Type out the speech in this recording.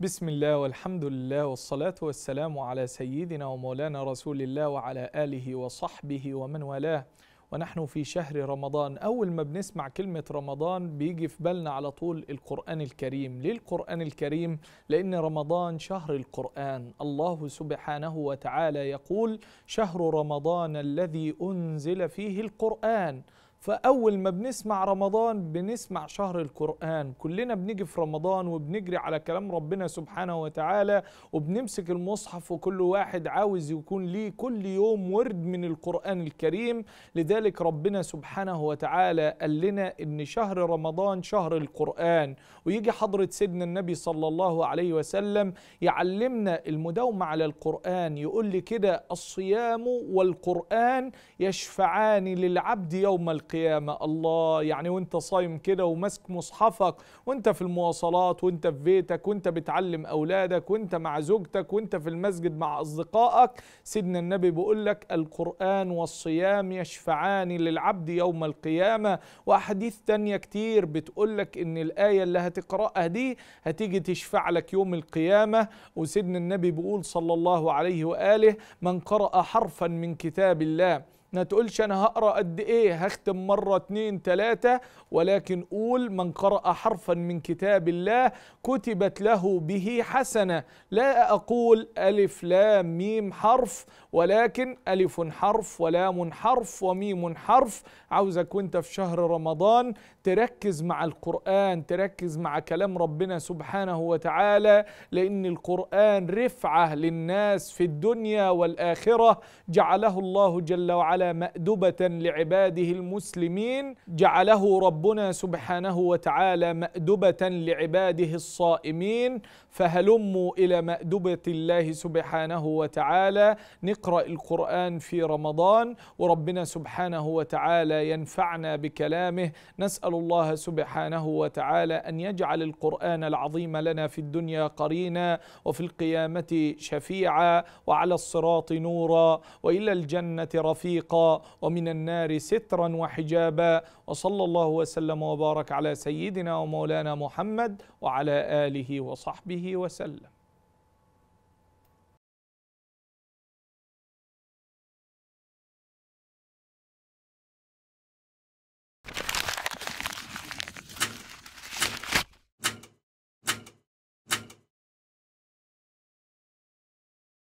بسم الله والحمد لله والصلاة والسلام على سيدنا ومولانا رسول الله وعلى آله وصحبه ومن والاه ونحن في شهر رمضان أول ما بنسمع كلمة رمضان بيجي في بالنا على طول القرآن الكريم ليه القرآن الكريم؟ لأن رمضان شهر القرآن الله سبحانه وتعالى يقول شهر رمضان الذي أنزل فيه القرآن فأول ما بنسمع رمضان بنسمع شهر القرآن كلنا بنيجي في رمضان وبنجري على كلام ربنا سبحانه وتعالى وبنمسك المصحف وكل واحد عاوز يكون ليه كل يوم ورد من القرآن الكريم لذلك ربنا سبحانه وتعالى قال لنا إن شهر رمضان شهر القرآن ويجي حضرة سيدنا النبي صلى الله عليه وسلم يعلمنا المداومة على القرآن يقول لي كده الصيام والقرآن يشفعان للعبد يوم القيامة القيامة الله يعني وانت صايم كده وماسك مصحفك وانت في المواصلات وانت في بيتك وانت بتعلم أولادك وانت مع زوجتك وانت في المسجد مع أصدقائك سيدنا النبي بيقول لك القرآن والصيام يشفعان للعبد يوم القيامة وأحاديث تانية كتير بتقول لك إن الآية اللي هتقرأها دي هتيجي تشفع لك يوم القيامة وسيدنا النبي بيقول صلى الله عليه وآله من قرأ حرفا من كتاب الله ما تقولش انا هقرا قد ايه هختم مره اتنين تلاته ولكن قول من قرأ حرفا من كتاب الله كتبت له به حسنه لا اقول الف لام ميم حرف ولكن الف حرف ولام حرف وميم حرف عاوزك وانت في شهر رمضان تركز مع القران تركز مع كلام ربنا سبحانه وتعالى لان القران رفعه للناس في الدنيا والاخره جعله الله جل وعلا مأدبة لعباده المسلمين جعله ربنا سبحانه وتعالى مأدبة لعباده الصائمين فهلموا إلى مأدبة الله سبحانه وتعالى نقرأ القرآن في رمضان وربنا سبحانه وتعالى ينفعنا بكلامه نسأل الله سبحانه وتعالى أن يجعل القرآن العظيم لنا في الدنيا قرينا وفي القيامة شفيعا وعلى الصراط نورا وإلى الجنة رفيقا طريقا ومن النار سترا وحجابا وصلى الله وسلم وبارك على سيدنا ومولانا محمد وعلى آله وصحبه وسلم